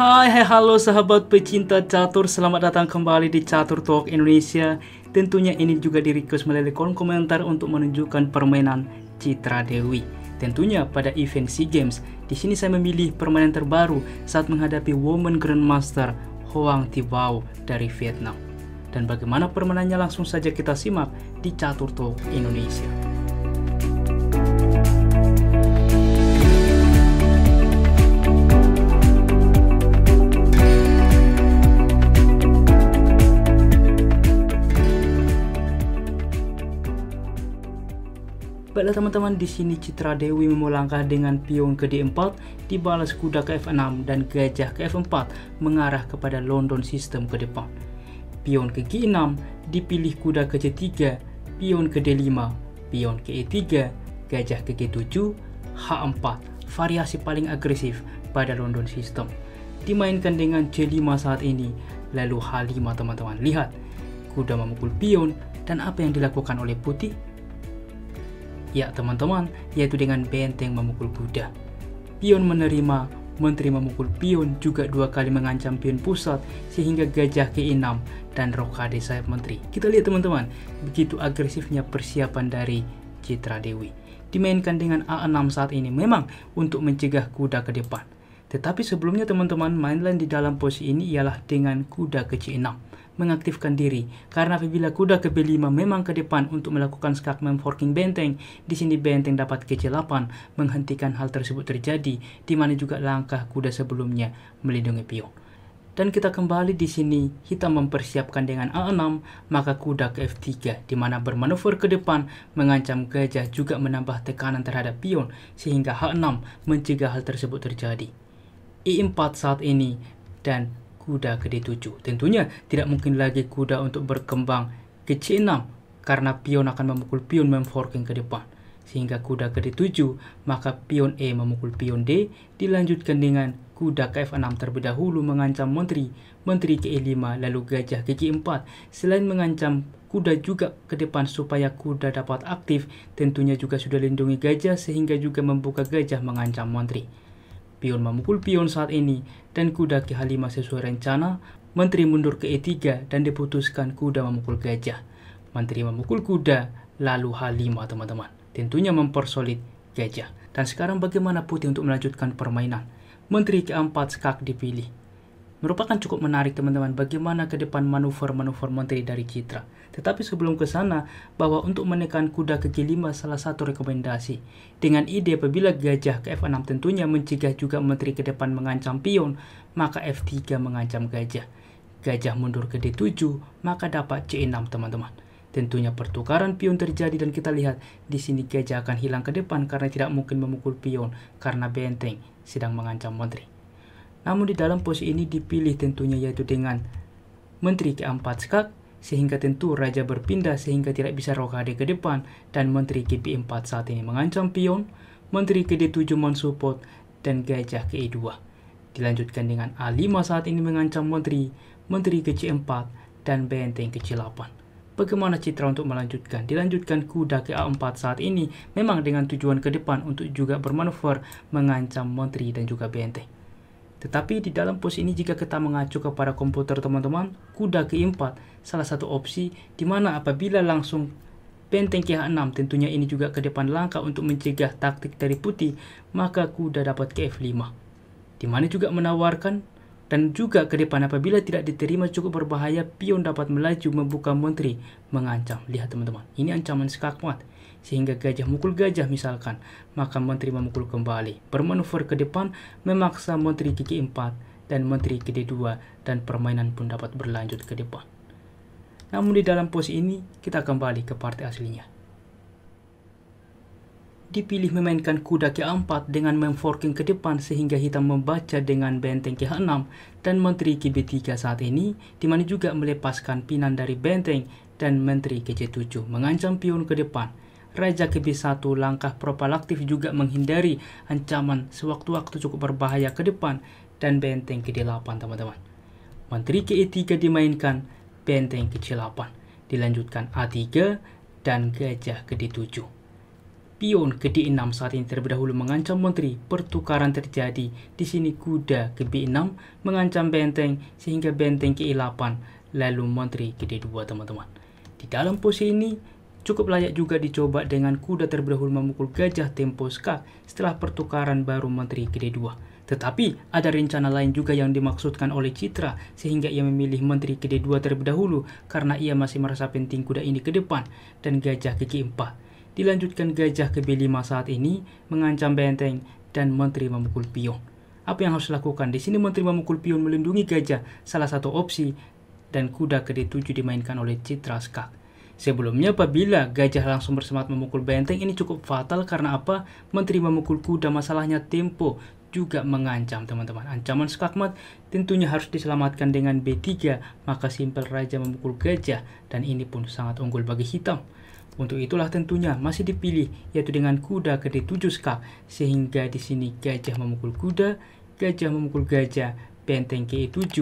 Hai hai halo sahabat pecinta catur Selamat datang kembali di Catur Talk Indonesia Tentunya ini juga di request melalui kolom komentar untuk menunjukkan permainan Citra Dewi Tentunya pada event SEA Games di sini saya memilih permainan terbaru saat menghadapi Woman Grandmaster Hoang Tibau dari Vietnam Dan bagaimana permainannya langsung saja kita simak di Catur Talk Indonesia Baiklah teman-teman, di sini Citra Dewi memulangkah dengan pion ke D4, dibalas kuda ke F6 dan gajah ke F4 mengarah kepada London sistem ke depan. Pion ke G6, dipilih kuda ke C3, pion ke D5, pion ke E3, gajah ke G7, H4, variasi paling agresif pada London sistem. Dimainkan dengan C5 saat ini, lalu H5 teman-teman. Lihat, kuda memukul pion dan apa yang dilakukan oleh putih Ya teman-teman, yaitu dengan benteng memukul kuda. Pion menerima, menteri memukul pion juga dua kali mengancam pion pusat sehingga gajah ke-6 dan rokade sayap menteri. Kita lihat teman-teman, begitu agresifnya persiapan dari Citra Dewi. Dimainkan dengan A6 saat ini memang untuk mencegah kuda ke depan. Tetapi sebelumnya teman-teman, mainland di dalam posisi ini ialah dengan kuda ke C6 mengaktifkan diri. Karena apabila kuda ke B5 memang ke depan untuk melakukan skak memforking benteng, di sini benteng dapat ke C8 menghentikan hal tersebut terjadi, di mana juga langkah kuda sebelumnya melindungi pion. Dan kita kembali di sini, hitam mempersiapkan dengan A6, maka kuda ke F3, di mana bermanuver ke depan, mengancam gajah juga menambah tekanan terhadap pion, sehingga H6 mencegah hal tersebut terjadi. I4 saat ini dan kuda ke D7. Tentunya tidak mungkin lagi kuda untuk berkembang ke C6 karena pion akan memukul pion memforking ke depan. Sehingga kuda ke D7, maka pion E memukul pion D, dilanjutkan dengan kuda ke F6 terlebih dahulu mengancam menteri, menteri ke E5, lalu gajah ke G4. Selain mengancam kuda juga ke depan supaya kuda dapat aktif, tentunya juga sudah lindungi gajah sehingga juga membuka gajah mengancam menteri. Pion memukul pion saat ini, dan kuda ke 5 sesuai rencana, menteri mundur ke E3 dan diputuskan kuda memukul gajah. Menteri memukul kuda, lalu Halimah teman-teman. Tentunya mempersolid gajah. Dan sekarang bagaimana putih untuk melanjutkan permainan? Menteri keempat skak dipilih merupakan cukup menarik teman-teman bagaimana ke depan manuver-manuver menteri dari Citra. Tetapi sebelum ke sana, bahwa untuk menekan kuda ke G5 salah satu rekomendasi. Dengan ide apabila gajah ke F6 tentunya mencegah juga Menteri ke depan mengancam pion, maka F3 mengancam gajah. Gajah mundur ke D7, maka dapat C6 teman-teman. Tentunya pertukaran pion terjadi dan kita lihat di sini gajah akan hilang ke depan karena tidak mungkin memukul pion karena benteng sedang mengancam menteri. Namun di dalam posisi ini dipilih tentunya yaitu dengan menteri ke keempat skak sehingga tentu raja berpindah sehingga tidak bisa rokade ke depan dan menteri ke 4 saat ini mengancam pion, menteri ke 7 mensupport dan gajah ke 2 Dilanjutkan dengan A5 saat ini mengancam menteri, menteri ke C4 dan benteng ke C8. Bagaimana citra untuk melanjutkan? Dilanjutkan kuda ke A4 saat ini memang dengan tujuan ke depan untuk juga bermanuver mengancam menteri dan juga benteng. Tetapi di dalam pos ini jika kita mengacu kepada komputer teman-teman, kuda ke-4 salah satu opsi di mana apabila langsung benteng ke 6 tentunya ini juga ke depan langkah untuk mencegah taktik dari putih, maka kuda dapat ke F5. Di mana juga menawarkan dan juga ke depan apabila tidak diterima cukup berbahaya pion dapat melaju membuka menteri mengancam. Lihat teman-teman, ini ancaman skakmat sehingga gajah mukul gajah misalkan, maka menteri memukul kembali, bermanuver ke depan, memaksa menteri gigi empat dan menteri gede dua dan permainan pun dapat berlanjut ke depan. Namun di dalam pos ini, kita kembali ke partai aslinya. Dipilih memainkan kuda ke 4 dengan memforking ke depan sehingga hitam membaca dengan benteng ke 6 dan menteri GB3 saat ini, di mana juga melepaskan pinan dari benteng dan menteri GC7 mengancam pion ke depan Raja KB1 langkah propalaktif juga menghindari ancaman sewaktu-waktu cukup berbahaya ke depan dan benteng ke-8 teman-teman. Menteri ke-3 dimainkan, benteng ke-8 dilanjutkan A3 dan gajah ke-7. Pion ke 6 saat ini terlebih dahulu mengancam menteri, pertukaran terjadi. Di sini kuda ke 6 mengancam benteng sehingga benteng ke 8 lalu menteri ke 2 teman-teman. Di dalam posisi ini, Cukup layak juga dicoba dengan kuda terdahulu memukul gajah tempo setelah pertukaran baru Menteri kedua. 2 Tetapi ada rencana lain juga yang dimaksudkan oleh Citra sehingga ia memilih Menteri kedua 2 terlebih dahulu karena ia masih merasa penting kuda ini ke depan dan gajah ke G4. Dilanjutkan gajah ke B5 saat ini mengancam benteng dan Menteri memukul pion. Apa yang harus dilakukan? Di sini Menteri memukul pion melindungi gajah, salah satu opsi, dan kuda ke D7 dimainkan oleh Citra Skak. Sebelumnya apabila gajah langsung bersemangat memukul benteng ini cukup fatal karena apa? Menteri memukul kuda masalahnya tempo juga mengancam teman-teman. Ancaman skakmat tentunya harus diselamatkan dengan B3, maka simpel raja memukul gajah dan ini pun sangat unggul bagi hitam. Untuk itulah tentunya masih dipilih yaitu dengan kuda ke D7 skak sehingga di sini gajah memukul kuda, gajah memukul gajah, benteng ke E7,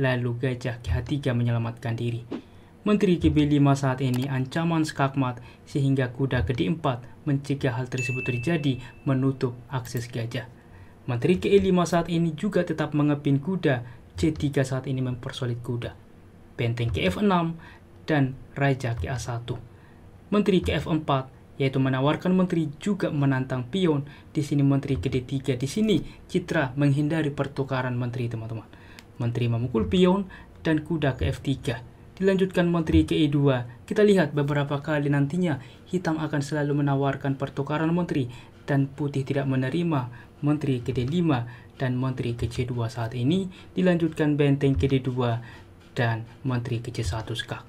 lalu gajah ke H3 menyelamatkan diri. Menteri kb 5 saat ini ancaman skakmat sehingga kuda ke 4 mencegah hal tersebut terjadi menutup akses gajah. Menteri KE5 saat ini juga tetap mengepin kuda, C3 saat ini mempersolid kuda, benteng KF6, e dan Raja KA1. E menteri KF4 e yaitu menawarkan menteri juga menantang pion, di sini menteri ke 3 di sini Citra menghindari pertukaran menteri teman-teman. Menteri memukul pion dan kuda ke F3 Dilanjutkan Menteri ke 2 kita lihat beberapa kali nantinya hitam akan selalu menawarkan pertukaran Menteri dan putih tidak menerima Menteri ke 5 dan Menteri ke 2 saat ini dilanjutkan benteng ke 2 dan Menteri ke 1 skak.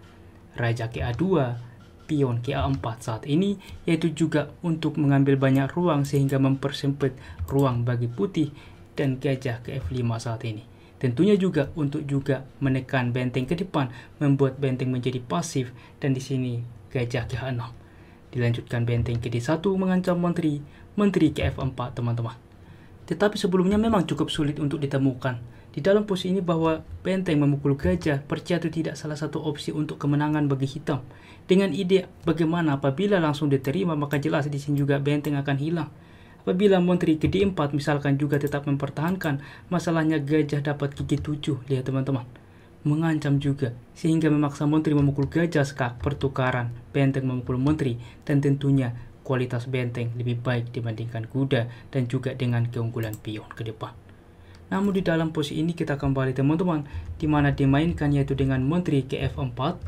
Raja ke 2 pion ke 4 saat ini yaitu juga untuk mengambil banyak ruang sehingga mempersempit ruang bagi putih dan gajah ke 5 saat ini. Tentunya juga untuk juga menekan benteng ke depan, membuat benteng menjadi pasif dan di sini gajah ke 6 Dilanjutkan benteng ke D1 mengancam menteri, menteri ke F4 teman-teman. Tetapi sebelumnya memang cukup sulit untuk ditemukan. Di dalam posisi ini bahwa benteng memukul gajah percaya itu tidak salah satu opsi untuk kemenangan bagi hitam. Dengan ide bagaimana apabila langsung diterima maka jelas di sini juga benteng akan hilang Apabila menteri ke 4 misalkan juga tetap mempertahankan, masalahnya gajah dapat gigi 7, lihat teman-teman. Mengancam juga, sehingga memaksa menteri memukul gajah sekak pertukaran, benteng memukul menteri dan tentunya kualitas benteng lebih baik dibandingkan kuda dan juga dengan keunggulan pion ke depan. Namun di dalam posisi ini kita kembali teman-teman, di mana dimainkan yaitu dengan menteri ke F4,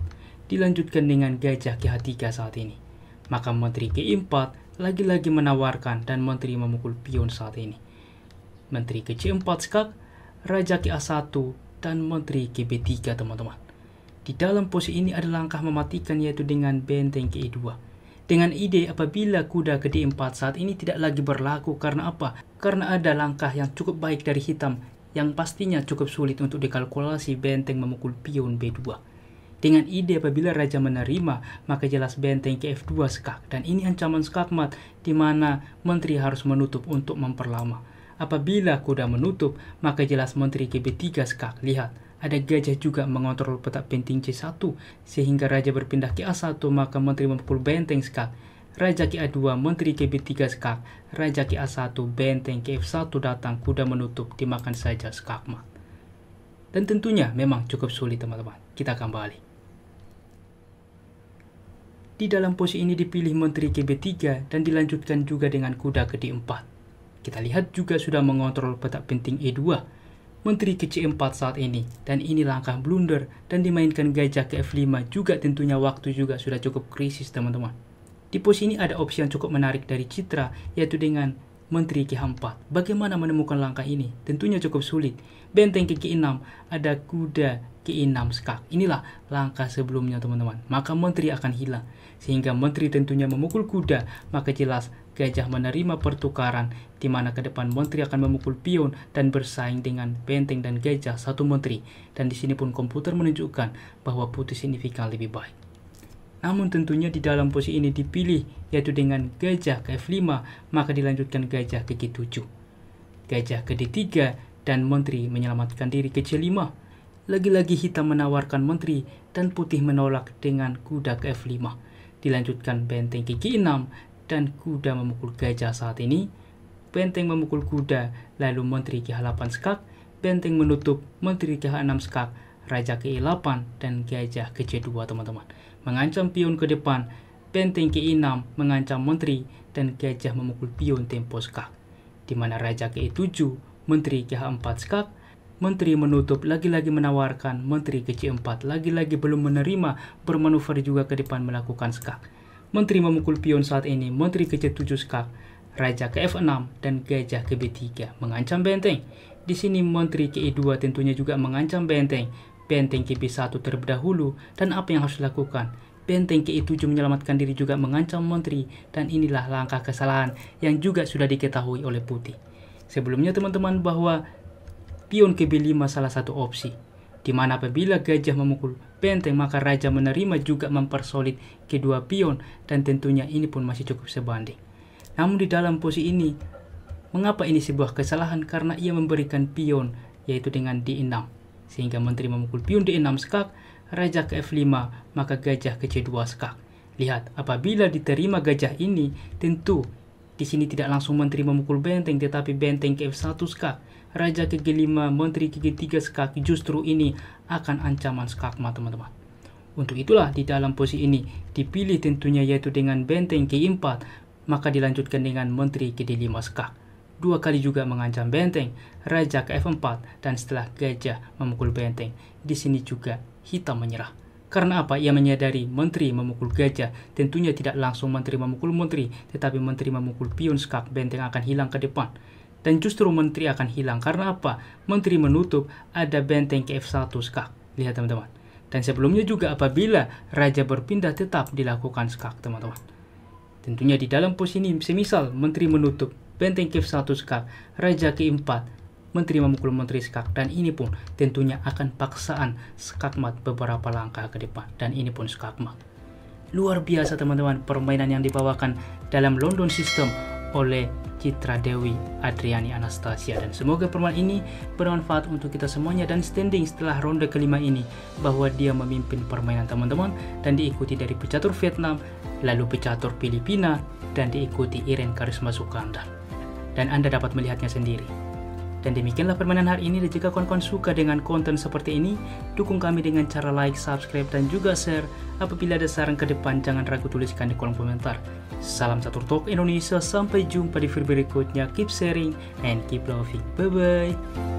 dilanjutkan dengan gajah ke H3 saat ini. Maka menteri ke 4 lagi-lagi menawarkan dan menteri memukul pion saat ini. Menteri ke C4 skak, Raja ke A1, dan Menteri ke B3 teman-teman. Di dalam posisi ini ada langkah mematikan yaitu dengan benteng ke E2. Dengan ide apabila kuda ke D4 saat ini tidak lagi berlaku karena apa? Karena ada langkah yang cukup baik dari hitam yang pastinya cukup sulit untuk dikalkulasi benteng memukul pion B2. Dengan ide apabila raja menerima, maka jelas benteng ke F2 skak dan ini ancaman skakmat di mana menteri harus menutup untuk memperlama. Apabila kuda menutup, maka jelas menteri ke B3 skak. Lihat, ada gajah juga mengontrol petak penting C1 sehingga raja berpindah ke A1 maka menteri memukul benteng skak raja ke A2 menteri ke B3 skak raja ke A1 benteng ke F1 datang kuda menutup dimakan saja skakmat dan tentunya memang cukup sulit teman-teman kita kembali. Di dalam posisi ini dipilih menteri kb 3 dan dilanjutkan juga dengan kuda ke D4. Kita lihat juga sudah mengontrol petak penting E2, menteri ke C4 saat ini, dan ini langkah blunder dan dimainkan gajah ke F5 juga tentunya waktu juga sudah cukup krisis teman-teman. Di posisi ini ada opsi yang cukup menarik dari Citra, yaitu dengan menteri ke H4. Bagaimana menemukan langkah ini? Tentunya cukup sulit. Benteng ke G6, ada kuda ke-6 skak. Inilah langkah sebelumnya teman-teman. Maka menteri akan hilang. Sehingga menteri tentunya memukul kuda. Maka jelas gajah menerima pertukaran di mana ke depan menteri akan memukul pion dan bersaing dengan benteng dan gajah satu menteri. Dan di sini pun komputer menunjukkan bahwa putih signifikan lebih baik. Namun tentunya di dalam posisi ini dipilih yaitu dengan gajah ke F5 maka dilanjutkan gajah ke G7. Gajah ke D3 dan menteri menyelamatkan diri ke C5 lagi-lagi hitam menawarkan menteri dan putih menolak dengan kuda ke F5. Dilanjutkan benteng g 6 dan kuda memukul gajah saat ini. Benteng memukul kuda, lalu menteri ke h 8 skak, benteng menutup, menteri ke h 6 skak, raja ke e 8 dan gajah ke C2 teman-teman. Mengancam pion ke depan, benteng ke e 6 mengancam menteri dan gajah memukul pion tempo skak. Di mana raja ke e 7 menteri ke h 4 skak, Menteri menutup lagi-lagi menawarkan, Menteri kecil 4 lagi-lagi belum menerima, bermanuver juga ke depan melakukan skak. Menteri memukul pion saat ini, Menteri kecil 7 skak, Raja ke F6 dan Gajah ke B3 mengancam benteng. Di sini Menteri ke E2 tentunya juga mengancam benteng. Benteng ke B1 terlebih dahulu dan apa yang harus dilakukan? Benteng ke e 7 menyelamatkan diri juga mengancam menteri dan inilah langkah kesalahan yang juga sudah diketahui oleh Putih. Sebelumnya teman-teman bahwa pion ke B5 salah satu opsi, di mana apabila gajah memukul benteng maka raja menerima juga mempersolid kedua pion dan tentunya ini pun masih cukup sebanding. Namun di dalam posisi ini, mengapa ini sebuah kesalahan? Karena ia memberikan pion yaitu dengan D6. Sehingga menteri memukul pion D6 skak, raja ke F5, maka gajah ke C2 skak. Lihat, apabila diterima gajah ini, tentu di sini tidak langsung menteri memukul benteng, tetapi benteng ke F1 skak raja ke 5 menteri ke 3 skak justru ini akan ancaman skakma teman-teman. Untuk itulah di dalam posisi ini dipilih tentunya yaitu dengan benteng ke-4 maka dilanjutkan dengan menteri ke-5 skak. Dua kali juga mengancam benteng, raja ke F4 dan setelah gajah memukul benteng. Di sini juga hitam menyerah. Karena apa? Ia menyadari menteri memukul gajah tentunya tidak langsung menteri memukul menteri, tetapi menteri memukul pion skak benteng akan hilang ke depan dan justru menteri akan hilang. Karena apa? Menteri menutup ada benteng KF1 skak. Lihat teman-teman. Dan sebelumnya juga apabila raja berpindah tetap dilakukan skak teman-teman. Tentunya di dalam pos ini semisal menteri menutup benteng KF1 skak, raja ke keempat menteri memukul menteri skak dan ini pun tentunya akan paksaan skakmat beberapa langkah ke depan dan ini pun skakmat. Luar biasa teman-teman permainan yang dibawakan dalam London System oleh Citra Dewi Adriani Anastasia dan semoga permainan ini bermanfaat untuk kita semuanya dan standing setelah ronde kelima ini bahwa dia memimpin permainan teman-teman dan diikuti dari pecatur Vietnam lalu pecatur Filipina dan diikuti Iren Karisma Sukanda dan Anda dapat melihatnya sendiri. Dan demikianlah permainan hari ini dan jika kawan-kawan suka dengan konten seperti ini, dukung kami dengan cara like, subscribe, dan juga share. Apabila ada saran ke depan, jangan ragu tuliskan di kolom komentar. Salam satu Talk Indonesia, sampai jumpa di video berikutnya. Keep sharing and keep loving. Bye-bye.